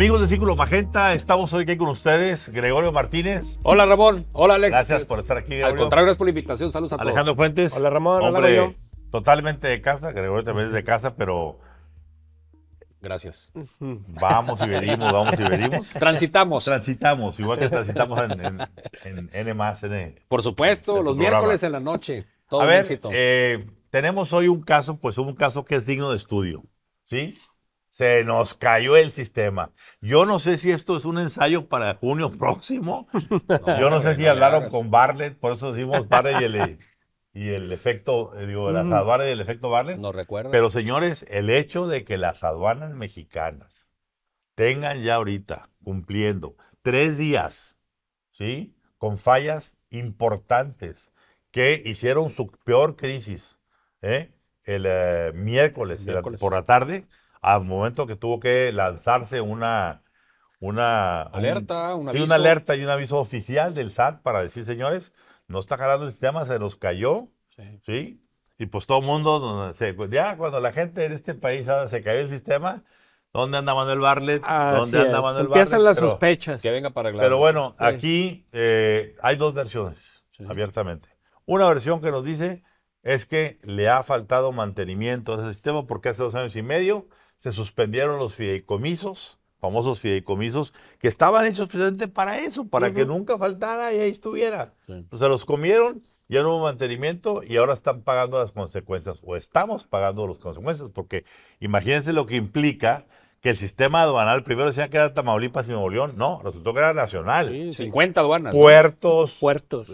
Amigos de Círculo Magenta, estamos hoy aquí con ustedes, Gregorio Martínez. Hola Ramón, hola Alex. Gracias por estar aquí. Gregorio. Al contrario, gracias por la invitación, saludos a todos. Alejandro Fuentes. Hola Ramón, hola Totalmente de casa, Gregorio también es de casa, pero... Gracias. Vamos y venimos, vamos y venimos. Transitamos. Transitamos, igual que transitamos en, N más N. Por supuesto, los miércoles en la noche. Todo éxito. Eh, tenemos hoy un caso, pues un caso que es digno de estudio, ¿sí? Se nos cayó el sistema. Yo no sé si esto es un ensayo para junio próximo. Yo no sé si hablaron con Barlet por eso decimos Barlet y el, efecto, eh, digo, las mm. aduanas y el efecto Barlet, No recuerdo. Pero señores, el hecho de que las aduanas mexicanas tengan ya ahorita cumpliendo tres días, ¿sí? Con fallas importantes que hicieron su peor crisis ¿eh? el eh, miércoles, por la tarde al momento que tuvo que lanzarse una, una alerta, una una alerta y un aviso oficial del SAT para decir, señores, no está jalando el sistema, se nos cayó, ¿sí? Y pues todo el mundo, ya cuando la gente en este país ah, se cayó el sistema, ¿dónde anda Manuel Barlet? ¿Dónde anda Manuel barlet, Empiezan las sospechas. Que venga para aclarar. Pero bueno, aquí eh, hay dos versiones, abiertamente. Una versión que nos dice es que le ha faltado mantenimiento a ese sistema porque hace dos años y medio se suspendieron los fideicomisos, famosos fideicomisos, que estaban hechos precisamente para eso, para que nunca faltara y ahí estuviera. Entonces se los comieron, ya no hubo mantenimiento y ahora están pagando las consecuencias, o estamos pagando las consecuencias, porque imagínense lo que implica que el sistema aduanal, primero decían que era Tamaulipas y Nuevo León, no, resultó que era nacional. 50 aduanas. Puertos. Puertos.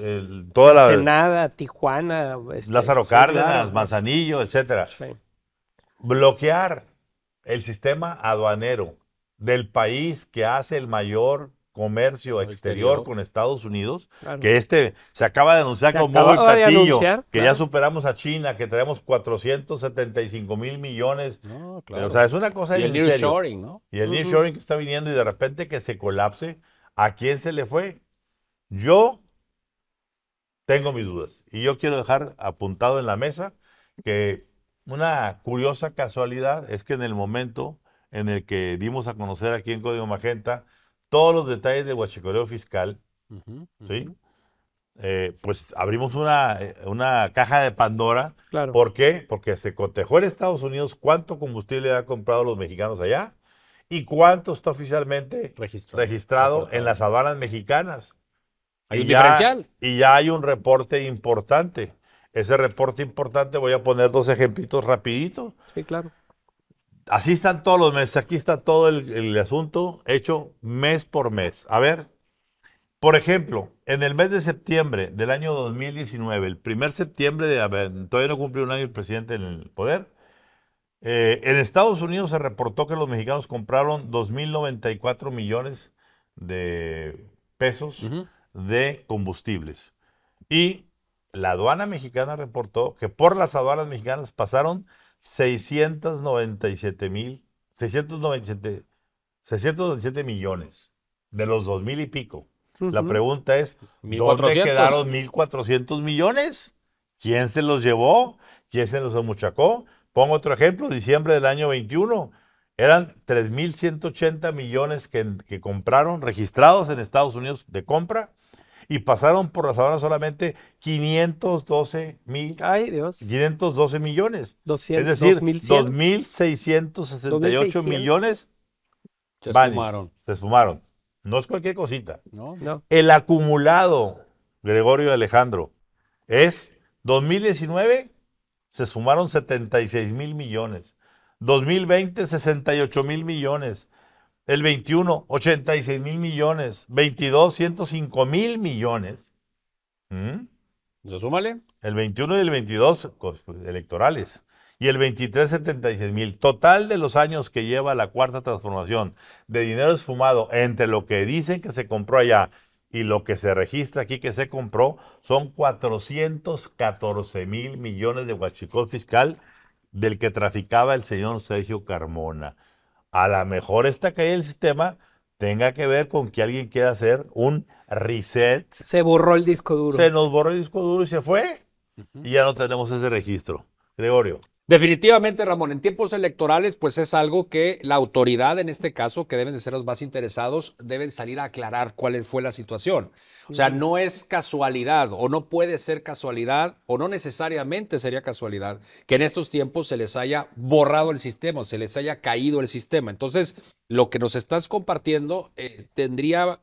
toda la... Senada, Tijuana. Este, Lázaro Cárdenas, Manzanillo, etcétera. Bloquear el sistema aduanero del país que hace el mayor comercio exterior, con Estados Unidos, que este se acaba de anunciar como que ya superamos a China, que traemos 475 mil millones. No, claro. O sea, es una cosa... Y el Shoring, ¿no? Y el New que está viniendo y de repente que se colapse, ¿a quién se le fue? Yo tengo mis dudas y yo quiero dejar apuntado en la mesa que una curiosa casualidad es que en el momento en el que dimos a conocer aquí en Código Magenta todos los detalles del huachicoreo fiscal, ¿sí? Eh, pues abrimos una, eh, una, caja de Pandora. Claro. ¿Por qué? Porque se cotejó en Estados Unidos cuánto combustible han comprado los mexicanos allá y cuánto está oficialmente registrado, en las aduanas mexicanas. Hay un diferencial. Y ya hay un reporte importante ese reporte importante, voy a poner dos ejemplitos rapidito. Sí, claro. Así están todos los meses, aquí está todo el, asunto hecho mes por mes. A ver, por ejemplo, en el mes de septiembre del año 2019, el primer septiembre de, todavía no cumplió un año el presidente en el poder, eh, en Estados Unidos se reportó que los mexicanos compraron 2.094 millones de pesos de combustibles. Y la aduana mexicana reportó que por las aduanas mexicanas pasaron 697 mil, 697, 697 millones de los dos mil y pico. La pregunta es, ¿dónde quedaron 1.400 millones? ¿Quién se los llevó? ¿Quién se los amuchacó? Pongo otro ejemplo, diciembre del año 21, eran 3.180 millones que, que compraron registrados en Estados Unidos de compra y pasaron por la sabana solamente 512 mil. Ay, Dios. 512 millones. es decir, 2.668 millones se sumaron. Se esfumaron. No es cualquier cosita. El acumulado, Gregorio Alejandro, es 2019 se sumaron 76 mil millones. 2020, 68 mil millones. El 21, 86 mil millones. 22, 105 mil millones. ¿Mm? se El 21 y el 22 pues, pues, electorales. Y el 23, 76 mil. Total de los años que lleva la cuarta transformación de dinero esfumado entre lo que dicen que se compró allá y lo que se registra aquí que se compró son 414 mil millones de huachicol fiscal del que traficaba el señor Sergio Carmona a lo mejor esta caída del sistema tenga que ver con que alguien quiera hacer un reset. Se borró el disco duro. Se nos borró el disco duro y se fue. Y ya no tenemos ese registro. Gregorio. Definitivamente, Ramón, en tiempos electorales, pues es algo que la autoridad, en este caso, que deben de ser los más interesados, deben salir a aclarar cuál fue la situación. O sea, no es casualidad o no puede ser casualidad o no necesariamente sería casualidad que en estos tiempos se les haya borrado el sistema, se les haya caído el sistema. Entonces, lo que nos estás compartiendo eh, tendría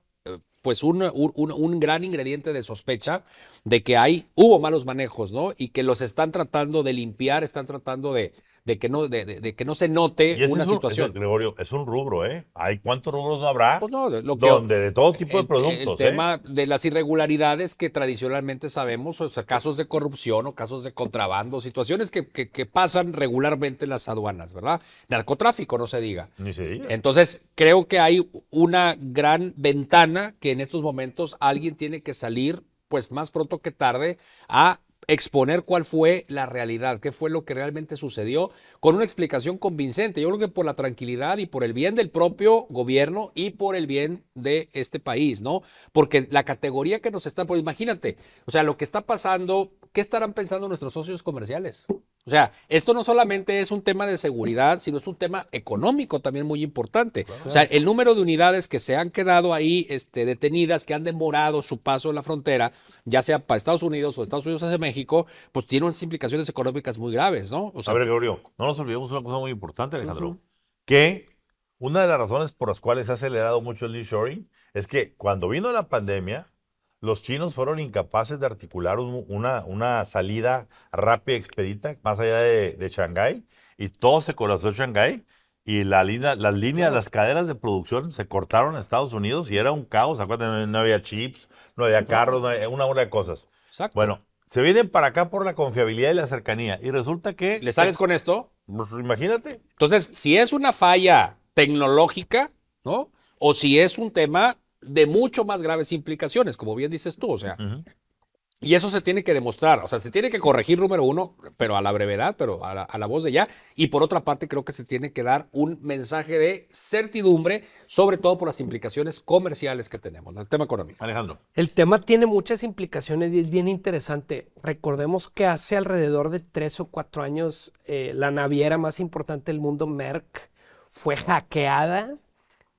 pues un, un, un, gran ingrediente de sospecha de que hay, hubo malos manejos, ¿no? Y que los están tratando de limpiar, están tratando de, de que no, de, que no se note una es situación. Es, Gregorio, es un rubro, ¿eh? ¿Hay cuántos rubros no habrá? Pues no, lo que, donde de todo tipo de productos. El ¿eh? tema de las irregularidades que tradicionalmente sabemos, o sea, casos de corrupción o casos de contrabando, situaciones que, que pasan regularmente en las aduanas, ¿verdad? Narcotráfico, no se diga. Ni se diga. Entonces, creo que hay una gran ventana que en estos momentos alguien tiene que salir pues más pronto que tarde a exponer cuál fue la realidad, qué fue lo que realmente sucedió, con una explicación convincente. Yo creo que por la tranquilidad y por el bien del propio gobierno y por el bien de este país, ¿no? Porque la categoría que nos está, pues imagínate, o sea, lo que está pasando, ¿qué estarán pensando nuestros socios comerciales? O sea, esto no solamente es un tema de seguridad, sino es un tema económico también muy importante. O sea, el número de unidades que se han quedado ahí este, detenidas, que han demorado su paso en la frontera, ya sea para Estados Unidos o Estados Unidos hacia México, pues tiene unas implicaciones económicas muy graves, ¿no? O sea, A ver, Gregorio, no nos olvidemos una cosa muy importante, Alejandro, que una de las razones por las cuales se ha acelerado mucho el nearshoring es que cuando vino la pandemia, los chinos fueron incapaces de articular una, una, salida rápida, expedita, más allá de, de Shanghái, y todo se colapsó en Shanghái, y las líneas, las cadenas de producción se cortaron a Estados Unidos y era un caos, acuérdate, no había chips, no había carros, no había una hora de cosas. Bueno, se vienen para acá por la confiabilidad y la cercanía, y resulta que... ¿Le sales eh, con esto? Pues, imagínate. Entonces, si es una falla tecnológica, ¿no? O si es un tema de mucho más graves implicaciones, como bien dices tú, o sea, y eso se tiene que demostrar, o sea, se tiene que corregir número uno, pero a la brevedad, pero a la, voz de ya, y por otra parte creo que se tiene que dar un mensaje de certidumbre, sobre todo por las implicaciones comerciales que tenemos, el tema económico. Alejandro. El tema tiene muchas implicaciones y es bien interesante. Recordemos que hace alrededor de tres o cuatro años eh, la naviera más importante del mundo, Merck, fue hackeada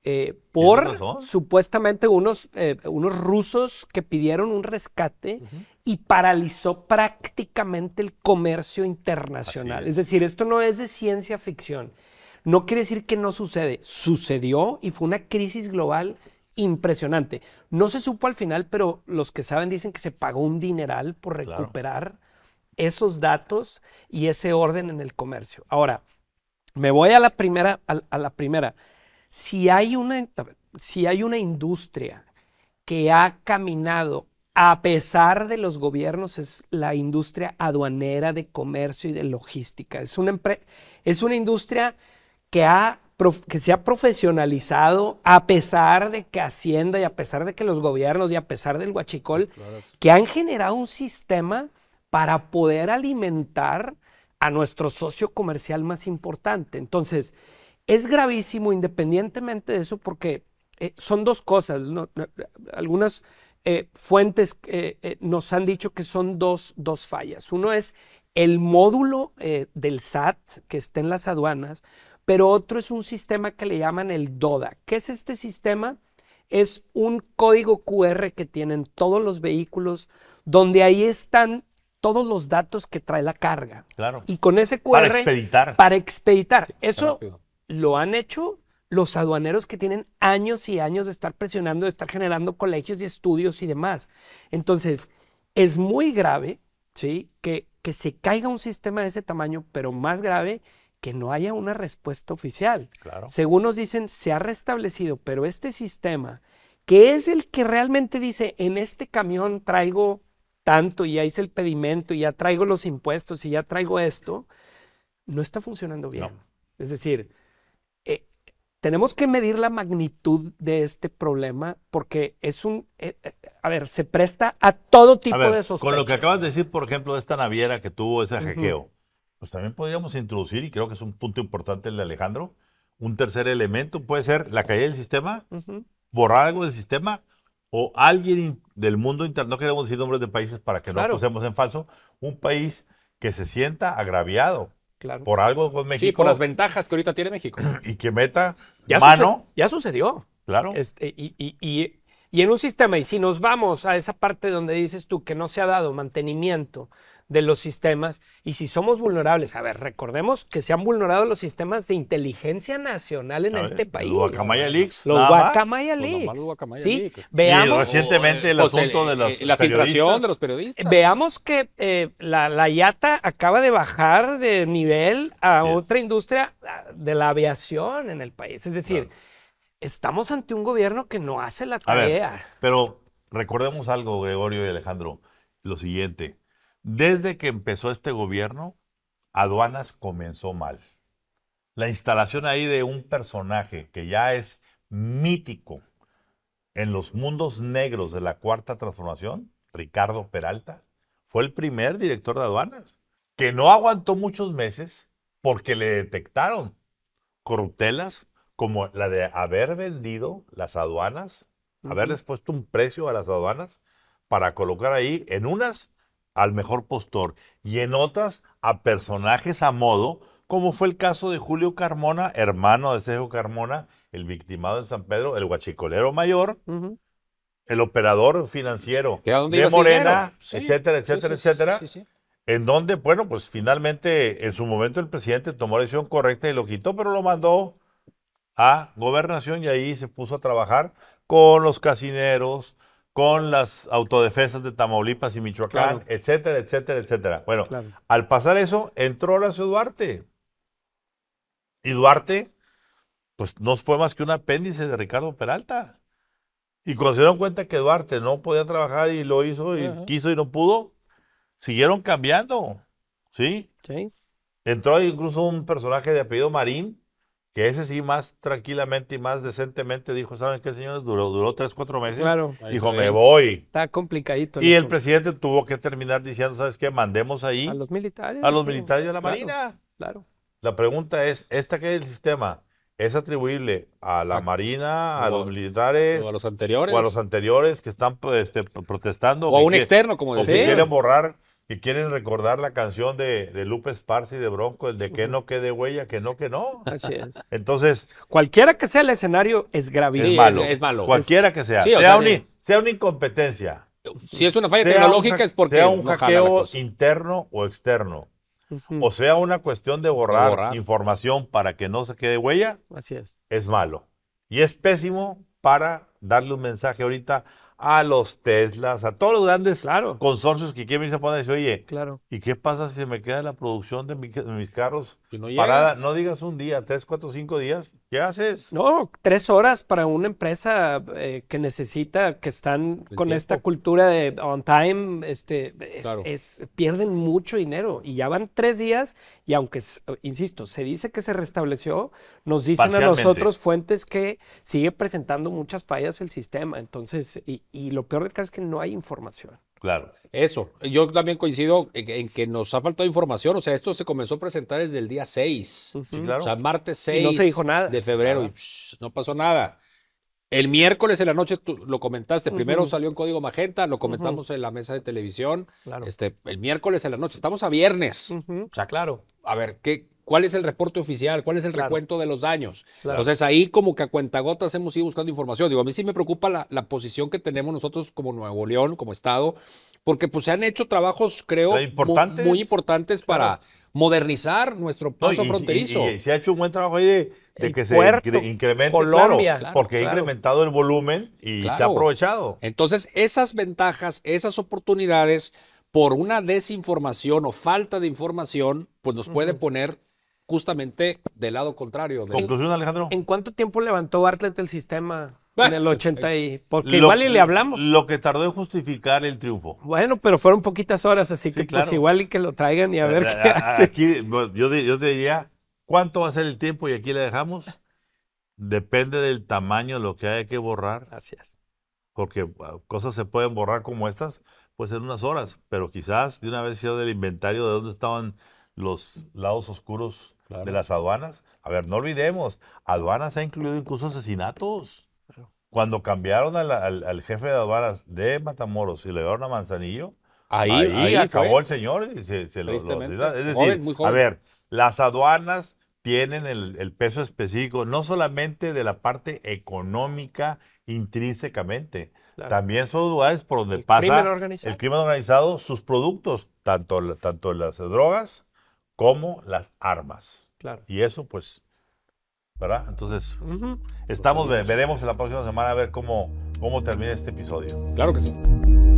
eh, por supuestamente unos, eh, unos rusos que pidieron un rescate y paralizó prácticamente el comercio internacional. Es. decir, esto no es de ciencia ficción. No quiere decir que no sucede. Sucedió y fue una crisis global impresionante. No se supo al final, pero los que saben dicen que se pagó un dineral por recuperar esos datos y ese orden en el comercio. Ahora, me voy a la primera. a la primera si hay una, si hay una industria que ha caminado a pesar de los gobiernos, es la industria aduanera de comercio y de logística. Es una, es una industria que, ha, que se ha profesionalizado a pesar de que Hacienda y a pesar de que los gobiernos y a pesar del huachicol, que han generado un sistema para poder alimentar a nuestro socio comercial más importante. Entonces, es gravísimo independientemente de eso porque eh, son dos cosas. Eh, eh, algunas fuentes nos han dicho que son dos, dos fallas. Uno es el módulo del SAT que está en las aduanas, pero otro es un sistema que le llaman el DODA. ¿Qué es este sistema? Es un código QR que tienen todos los vehículos, donde ahí están todos los datos que trae la carga. Claro. Y con ese QR. Para expeditar. Para expeditar. Eso, lo han hecho los aduaneros que tienen años y años de estar presionando, de estar generando colegios y estudios y demás. Entonces, es muy grave, ¿sí? Que, se caiga un sistema de ese tamaño, pero más grave que no haya una respuesta oficial. Claro. Según nos dicen, se ha restablecido, pero este sistema, que es el que realmente dice, en este camión traigo tanto y ya hice el pedimento y ya traigo los impuestos y ya traigo esto, no está funcionando bien. Es decir, tenemos que medir la magnitud de este problema porque es un, eh, eh, a ver, se presta a todo tipo de sospechas. Con lo que acabas de decir, por ejemplo, de esta naviera que tuvo ese hackeo, pues también podríamos introducir, y creo que es un punto importante el de Alejandro, un tercer elemento, puede ser la caída del sistema, borrar algo del sistema o alguien del mundo interno, no queremos decir nombres de países para que no pusemos en falso, un país que se sienta agraviado Claro. Por algo con México. Sí, por las ventajas que ahorita tiene México. Y que meta ya mano. ya sucedió. Claro. Este, y, y en un sistema, y si nos vamos a esa parte donde dices tú que no se ha dado mantenimiento, de los sistemas y si somos vulnerables. A ver, recordemos que se han vulnerado los sistemas de inteligencia nacional en este país. Los Guacamaya Leaks. Los Guacamaya Leaks. sí, veamos. Y recientemente el pues, eh, asunto de eh, eh, La filtración de los periodistas. Veamos que la, la, IATA acaba de bajar de nivel a otra industria ah, de la aviación en el país. Es decir, estamos ante un gobierno que no hace la tarea. pero recordemos algo, Gregorio y Alejandro, lo siguiente desde que empezó este gobierno, aduanas comenzó mal. La instalación ahí de un personaje que ya es mítico en los mundos negros de la cuarta transformación, Ricardo Peralta, fue el primer director de aduanas, que no aguantó muchos meses porque le detectaron corruptelas como la de haber vendido las aduanas, haberles puesto un precio a las aduanas para colocar ahí en unas al mejor postor y en otras a personajes a modo, como fue el caso de Julio Carmona, hermano de Sergio Carmona, el victimado de San Pedro, el guachicolero mayor, el operador financiero de Morena, etcétera, etcétera, etcétera. En donde, bueno, pues finalmente en su momento el presidente tomó la decisión correcta y lo quitó, pero lo mandó a gobernación y ahí se puso a trabajar con los casineros, con las autodefensas de Tamaulipas y Michoacán, etcétera, etcétera, etcétera. Bueno, al pasar eso, entró Horacio Duarte. Y Duarte, pues no fue más que un apéndice de Ricardo Peralta. Y cuando se dieron cuenta que Duarte no podía trabajar y lo hizo y quiso y no pudo, siguieron cambiando. ¿Sí? Sí. Entró incluso un personaje de apellido Marín, que ese sí más tranquilamente y más decentemente dijo, ¿saben qué, señores? Duró, duró tres, cuatro meses. Claro. Dijo, me voy. Está complicadito. Y el presidente tuvo que terminar diciendo, ¿sabes qué? Mandemos ahí. A los militares. A los militares de la Marina. Claro. La pregunta es, ¿esta que es el sistema? ¿Es atribuible a la Marina, a los militares? O a los anteriores. O a los anteriores que están pues, este, protestando. O a un externo, como decía. O quieren borrar y quieren recordar la canción de, de Lupe Esparza de Bronco, el de que no quede huella, que no, que no. Así es. Entonces. Cualquiera que sea el escenario es gravísimo. es, malo. Cualquiera que sea. Eh, sea, una incompetencia. Si es una falla tecnológica es porque. Sea un hackeo interno o externo. O sea, una cuestión de borrar, de borrar información para que no se quede huella. Así es. Es malo. Y es pésimo para darle un mensaje ahorita a los Teslas, a todos los grandes consorcios que quieren irse a poner y oye, claro. ¿y qué pasa si se me queda la producción de, mis carros parada? No digas un día, tres, cuatro, cinco días, haces? No, tres horas para una empresa eh, que necesita, que están con esta cultura de on time, este, es, pierden mucho dinero y ya van tres días y aunque, insisto, se dice que se restableció, nos dicen a nosotros fuentes que sigue presentando muchas fallas el sistema. Entonces, y, lo peor de caso es que no hay información. Claro. Eso. Yo también coincido en que nos ha faltado información. O sea, esto se comenzó a presentar desde el día 6. O sea, martes 6 no se dijo nada. de febrero. no pasó nada. El miércoles en la noche lo comentaste. Primero salió en código magenta, lo comentamos en la mesa de televisión. Claro. Este, el miércoles en la noche. Estamos a viernes. O sea, claro. A ver, ¿qué, cuál es el reporte oficial, cuál es el recuento de los daños. Entonces ahí como que a cuentagotas hemos ido buscando información. Digo, a mí sí me preocupa la, posición que tenemos nosotros como Nuevo León, como Estado, porque pues se han hecho trabajos, creo, Muy, importantes para modernizar nuestro paso fronterizo. Y, se ha hecho un buen trabajo ahí de, que se incremente, claro, porque ha incrementado el volumen y se ha aprovechado. Entonces, esas ventajas, esas oportunidades, por una desinformación o falta de información, pues nos puede poner justamente del lado contrario. Conclusión, Alejandro. ¿En cuánto tiempo levantó Bartlett el sistema? en el 80 y... Porque igual y le hablamos. Lo que tardó en justificar el triunfo. Bueno, pero fueron poquitas horas, así que pues igual y que lo traigan y a ver qué yo, diría, ¿cuánto va a ser el tiempo? Y aquí le dejamos. Depende del tamaño de lo que hay que borrar. Así es. Porque cosas se pueden borrar como estas, pues en unas horas. Pero quizás de una vez sido del inventario de dónde estaban los lados oscuros de las aduanas. A ver, no olvidemos, aduanas ha incluido incluso asesinatos. Cuando cambiaron al, jefe de aduanas de Matamoros y le dieron a Manzanillo, ahí, acabó el señor. es decir, a ver, las aduanas tienen el, peso específico, no solamente de la parte económica intrínsecamente, también son lugares por donde pasa el crimen organizado, sus productos, tanto, tanto las drogas como las armas. Claro. Y eso, pues, ¿verdad? Entonces, estamos, pues, veremos en la pues. próxima semana a ver cómo, cómo termina este episodio. Claro que sí.